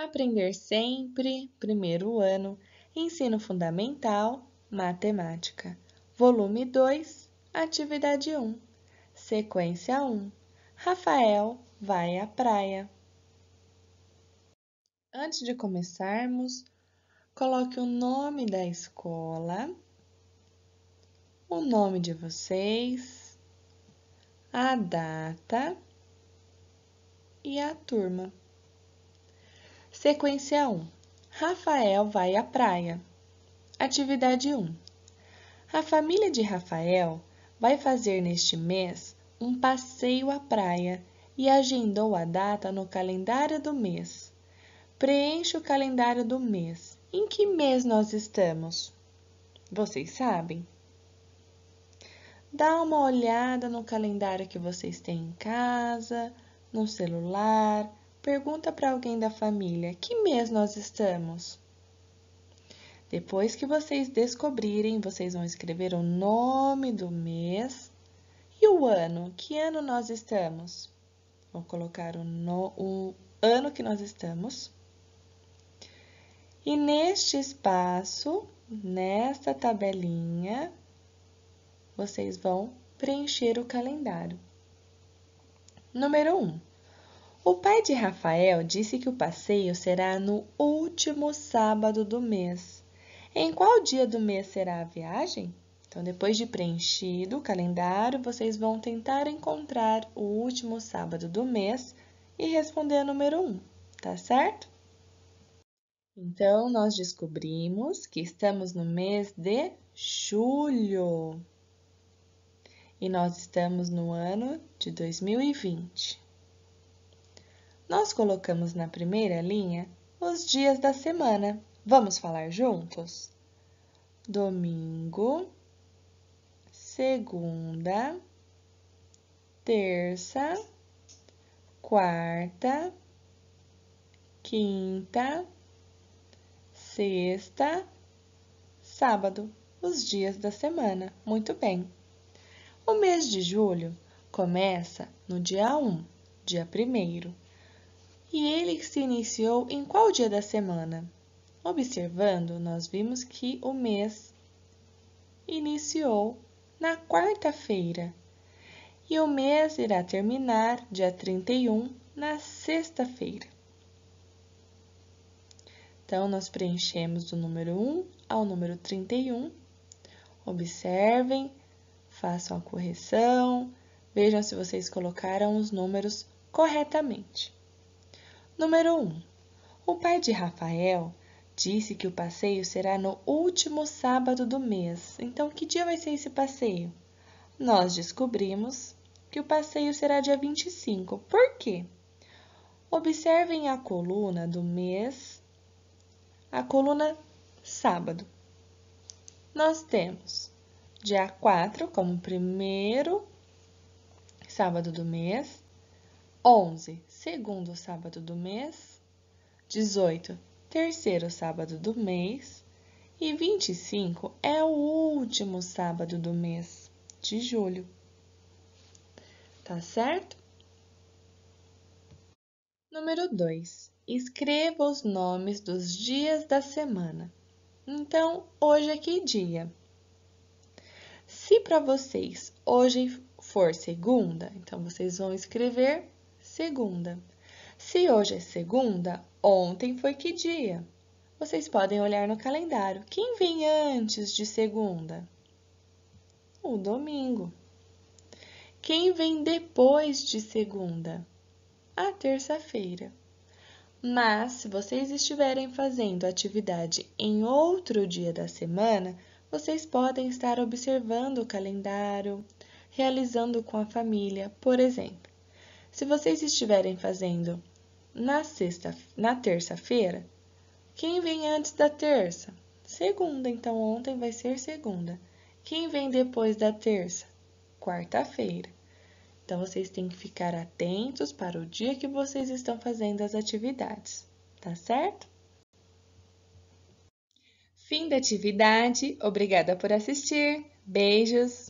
Aprender Sempre, primeiro ano, Ensino Fundamental, Matemática, volume 2, atividade 1, sequência 1. Rafael vai à praia. Antes de começarmos, coloque o nome da escola, o nome de vocês, a data e a turma. Sequência 1. Rafael vai à praia. Atividade 1. A família de Rafael vai fazer neste mês um passeio à praia e agendou a data no calendário do mês. Preencha o calendário do mês. Em que mês nós estamos? Vocês sabem? Dá uma olhada no calendário que vocês têm em casa, no celular, Pergunta para alguém da família que mês nós estamos. Depois que vocês descobrirem, vocês vão escrever o nome do mês e o ano. Que ano nós estamos? Vou colocar o, no, o ano que nós estamos. E neste espaço, nesta tabelinha, vocês vão preencher o calendário. Número 1. Um, o pai de Rafael disse que o passeio será no último sábado do mês. Em qual dia do mês será a viagem? Então, depois de preenchido o calendário, vocês vão tentar encontrar o último sábado do mês e responder a número 1, tá certo? Então, nós descobrimos que estamos no mês de julho e nós estamos no ano de 2020. Nós colocamos na primeira linha os dias da semana. Vamos falar juntos? Domingo, segunda, terça, quarta, quinta, sexta, sábado, os dias da semana. Muito bem. O mês de julho começa no dia 1, dia 1 e ele se iniciou em qual dia da semana? Observando, nós vimos que o mês iniciou na quarta-feira e o mês irá terminar dia 31 na sexta-feira. Então, nós preenchemos do número 1 ao número 31. Observem, façam a correção, vejam se vocês colocaram os números corretamente. Número 1. O pai de Rafael disse que o passeio será no último sábado do mês. Então, que dia vai ser esse passeio? Nós descobrimos que o passeio será dia 25. Por quê? Observem a coluna do mês, a coluna sábado. Nós temos dia 4 como primeiro sábado do mês, 11 segundo sábado do mês, 18, terceiro sábado do mês e 25 é o último sábado do mês de julho. Tá certo? Número 2. Escreva os nomes dos dias da semana. Então, hoje é que dia? Se para vocês hoje for segunda, então vocês vão escrever Segunda. Se hoje é segunda, ontem foi que dia? Vocês podem olhar no calendário. Quem vem antes de segunda? O domingo. Quem vem depois de segunda? A terça-feira. Mas, se vocês estiverem fazendo atividade em outro dia da semana, vocês podem estar observando o calendário, realizando com a família, por exemplo. Se vocês estiverem fazendo na, sexta, na terça-feira, quem vem antes da terça? Segunda, então ontem vai ser segunda. Quem vem depois da terça? Quarta-feira. Então vocês têm que ficar atentos para o dia que vocês estão fazendo as atividades, tá certo? Fim da atividade. Obrigada por assistir. Beijos.